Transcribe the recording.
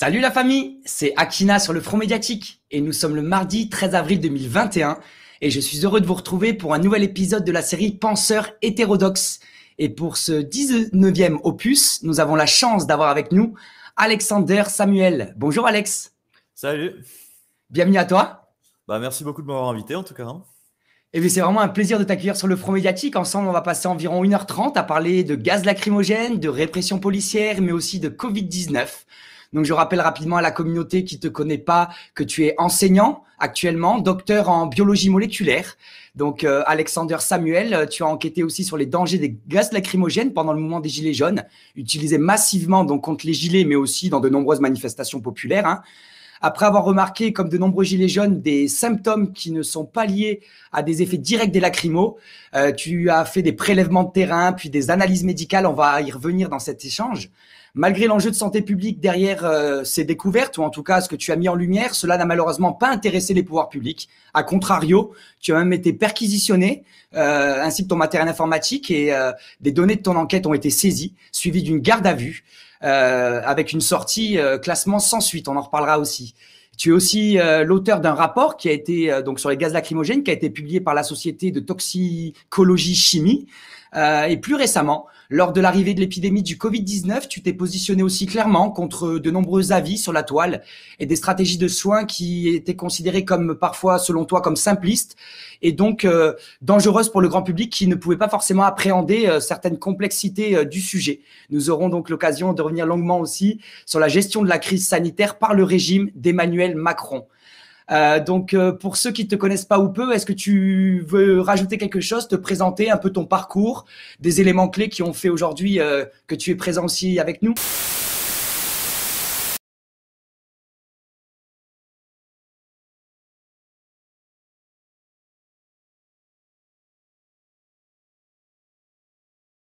Salut la famille, c'est Akina sur le front médiatique et nous sommes le mardi 13 avril 2021 et je suis heureux de vous retrouver pour un nouvel épisode de la série Penseurs hétérodoxes. Et pour ce 19e opus, nous avons la chance d'avoir avec nous Alexander Samuel. Bonjour Alex. Salut. Bienvenue à toi. Bah, merci beaucoup de m'avoir invité en tout cas. Hein. Et c'est vraiment un plaisir de t'accueillir sur le front médiatique. Ensemble, on va passer environ 1h30 à parler de gaz lacrymogène, de répression policière, mais aussi de Covid-19. Donc, je rappelle rapidement à la communauté qui te connaît pas que tu es enseignant actuellement, docteur en biologie moléculaire. Donc, euh, Alexander Samuel, euh, tu as enquêté aussi sur les dangers des gaz lacrymogènes pendant le mouvement des Gilets jaunes, utilisés massivement donc contre les Gilets, mais aussi dans de nombreuses manifestations populaires. Hein. Après avoir remarqué, comme de nombreux gilets jaunes, des symptômes qui ne sont pas liés à des effets directs des lacrymos, euh, tu as fait des prélèvements de terrain, puis des analyses médicales. On va y revenir dans cet échange. Malgré l'enjeu de santé publique derrière euh, ces découvertes, ou en tout cas ce que tu as mis en lumière, cela n'a malheureusement pas intéressé les pouvoirs publics. A contrario, tu as même été perquisitionné, euh, ainsi que ton matériel informatique, et des données de ton enquête ont été saisies, suivies d'une garde à vue. Euh, avec une sortie euh, classement sans suite. On en reparlera aussi. Tu es aussi euh, l'auteur d'un rapport qui a été euh, donc sur les gaz lacrymogènes qui a été publié par la société de toxicologie chimie euh, et plus récemment lors de l'arrivée de l'épidémie du Covid-19, tu t'es positionné aussi clairement contre de nombreux avis sur la toile et des stratégies de soins qui étaient considérées comme parfois selon toi comme simplistes et donc dangereuses pour le grand public qui ne pouvait pas forcément appréhender certaines complexités du sujet. Nous aurons donc l'occasion de revenir longuement aussi sur la gestion de la crise sanitaire par le régime d'Emmanuel Macron. Euh, donc, euh, pour ceux qui ne te connaissent pas ou peu, est-ce que tu veux rajouter quelque chose, te présenter un peu ton parcours, des éléments clés qui ont fait aujourd'hui euh, que tu es présent aussi avec nous